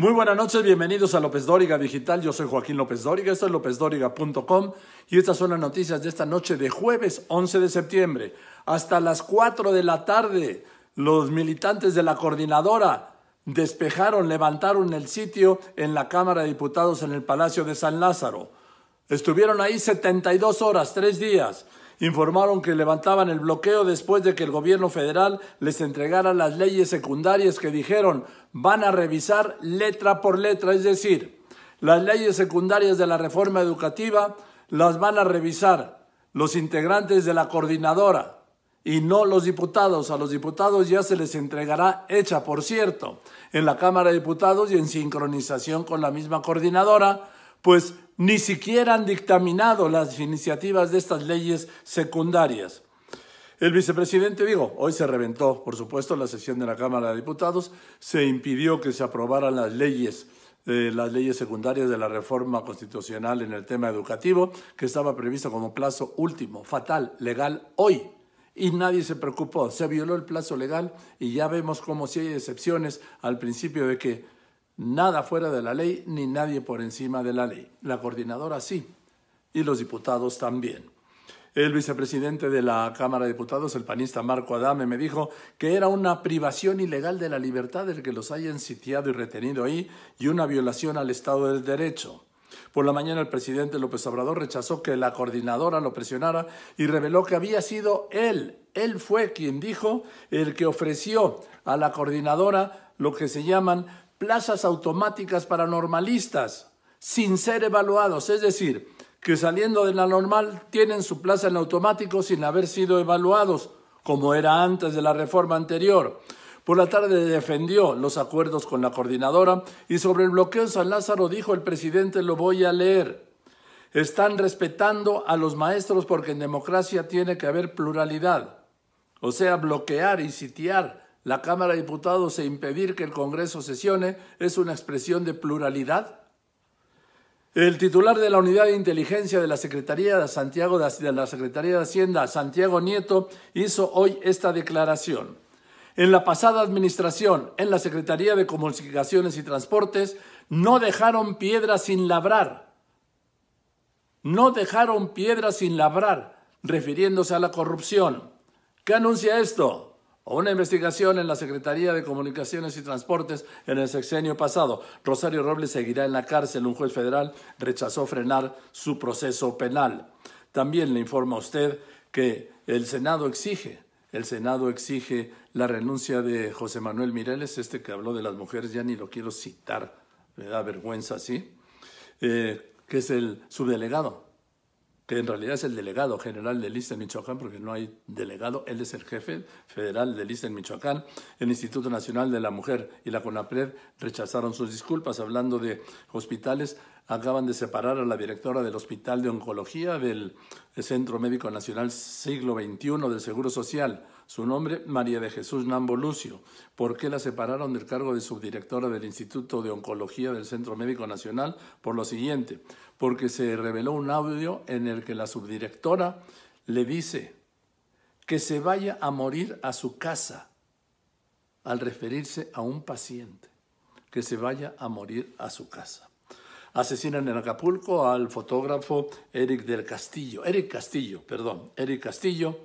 Muy buenas noches, bienvenidos a López Dóriga Digital. Yo soy Joaquín López Dóriga, esto es lópezdóriga.com y estas son las noticias de esta noche de jueves 11 de septiembre. Hasta las 4 de la tarde, los militantes de la coordinadora despejaron, levantaron el sitio en la Cámara de Diputados en el Palacio de San Lázaro. Estuvieron ahí 72 horas, tres días informaron que levantaban el bloqueo después de que el gobierno federal les entregara las leyes secundarias que dijeron van a revisar letra por letra, es decir, las leyes secundarias de la reforma educativa las van a revisar los integrantes de la coordinadora y no los diputados. A los diputados ya se les entregará hecha, por cierto, en la Cámara de Diputados y en sincronización con la misma coordinadora pues ni siquiera han dictaminado las iniciativas de estas leyes secundarias. El vicepresidente, digo, hoy se reventó, por supuesto, la sesión de la Cámara de Diputados, se impidió que se aprobaran las leyes eh, las leyes secundarias de la reforma constitucional en el tema educativo, que estaba previsto como plazo último, fatal, legal, hoy. Y nadie se preocupó, se violó el plazo legal y ya vemos cómo si hay excepciones al principio de que nada fuera de la ley ni nadie por encima de la ley. La coordinadora sí, y los diputados también. El vicepresidente de la Cámara de Diputados, el panista Marco Adame, me dijo que era una privación ilegal de la libertad el que los hayan sitiado y retenido ahí y una violación al Estado del Derecho. Por la mañana el presidente López Obrador rechazó que la coordinadora lo presionara y reveló que había sido él, él fue quien dijo, el que ofreció a la coordinadora lo que se llaman plazas automáticas para normalistas sin ser evaluados, es decir, que saliendo de la normal tienen su plaza en automático sin haber sido evaluados, como era antes de la reforma anterior. Por la tarde defendió los acuerdos con la coordinadora y sobre el bloqueo en San Lázaro dijo el presidente, lo voy a leer. Están respetando a los maestros porque en democracia tiene que haber pluralidad, o sea, bloquear y sitiar la Cámara de Diputados e impedir que el Congreso sesione es una expresión de pluralidad? El titular de la Unidad de Inteligencia de la Secretaría de Santiago de la Secretaría de Hacienda, Santiago Nieto, hizo hoy esta declaración. En la pasada administración, en la Secretaría de Comunicaciones y Transportes, no dejaron piedra sin labrar. No dejaron piedra sin labrar, refiriéndose a la corrupción. ¿Qué anuncia esto? una investigación en la Secretaría de Comunicaciones y Transportes en el sexenio pasado. Rosario Robles seguirá en la cárcel. Un juez federal rechazó frenar su proceso penal. También le informa a usted que el Senado exige, el Senado exige la renuncia de José Manuel Mireles, este que habló de las mujeres, ya ni lo quiero citar, me da vergüenza, ¿sí? Eh, que es el subdelegado que en realidad es el delegado general de lista en Michoacán, porque no hay delegado, él es el jefe federal de lista en Michoacán. El Instituto Nacional de la Mujer y la CONAPRED rechazaron sus disculpas hablando de hospitales acaban de separar a la directora del Hospital de Oncología del Centro Médico Nacional Siglo XXI del Seguro Social. Su nombre, María de Jesús Nambo Lucio. ¿Por qué la separaron del cargo de subdirectora del Instituto de Oncología del Centro Médico Nacional? Por lo siguiente, porque se reveló un audio en el que la subdirectora le dice que se vaya a morir a su casa al referirse a un paciente, que se vaya a morir a su casa. Asesinan en Acapulco al fotógrafo Eric del Castillo. Eric Castillo, perdón, Eric Castillo,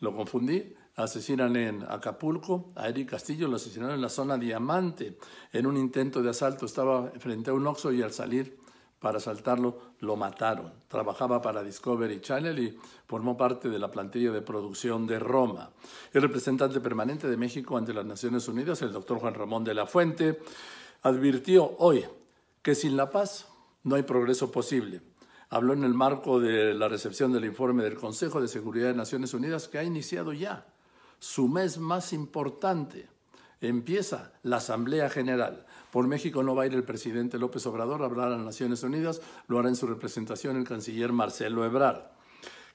lo confundí. Asesinan en Acapulco a Eric Castillo, lo asesinaron en la zona Diamante. En un intento de asalto estaba frente a un oxo y al salir para asaltarlo lo mataron. Trabajaba para Discovery Channel y formó parte de la plantilla de producción de Roma. El representante permanente de México ante las Naciones Unidas, el doctor Juan Ramón de la Fuente, advirtió hoy que sin la paz no hay progreso posible. Habló en el marco de la recepción del informe del Consejo de Seguridad de Naciones Unidas que ha iniciado ya su mes más importante. Empieza la Asamblea General. Por México no va a ir el presidente López Obrador a hablar a Naciones Unidas, lo hará en su representación el canciller Marcelo Ebrard.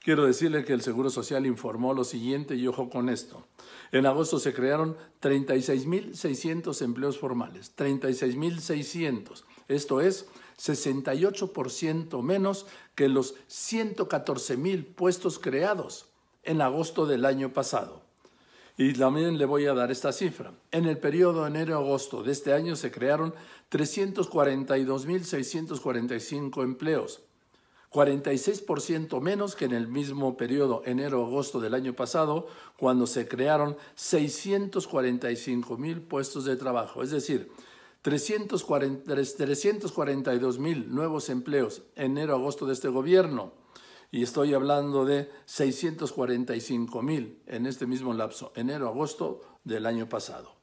Quiero decirle que el Seguro Social informó lo siguiente y ojo con esto. En agosto se crearon 36.600 empleos formales, 36.600. Esto es 68% menos que los 114.000 puestos creados en agosto del año pasado. Y también le voy a dar esta cifra. En el periodo enero-agosto de este año se crearon 342.645 empleos. 46% menos que en el mismo periodo enero-agosto del año pasado, cuando se crearon 645 mil puestos de trabajo, es decir, 342 mil nuevos empleos enero-agosto de este gobierno. Y estoy hablando de 645 mil en este mismo lapso, enero-agosto del año pasado.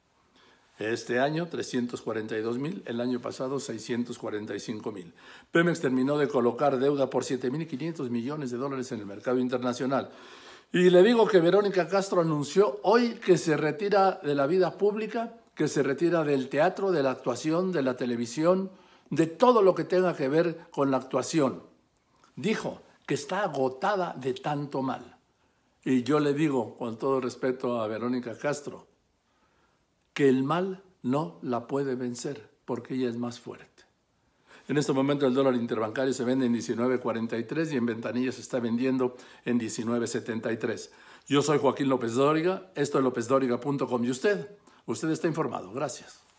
Este año 342 mil, el año pasado 645 mil. Pemex terminó de colocar deuda por 7.500 millones de dólares en el mercado internacional. Y le digo que Verónica Castro anunció hoy que se retira de la vida pública, que se retira del teatro, de la actuación, de la televisión, de todo lo que tenga que ver con la actuación. Dijo que está agotada de tanto mal. Y yo le digo, con todo respeto a Verónica Castro, que el mal no la puede vencer porque ella es más fuerte. En este momento el dólar interbancario se vende en 19.43 y en ventanillas se está vendiendo en 19.73. Yo soy Joaquín López Dóriga, esto es lópezdóriga.com y usted, usted está informado. Gracias.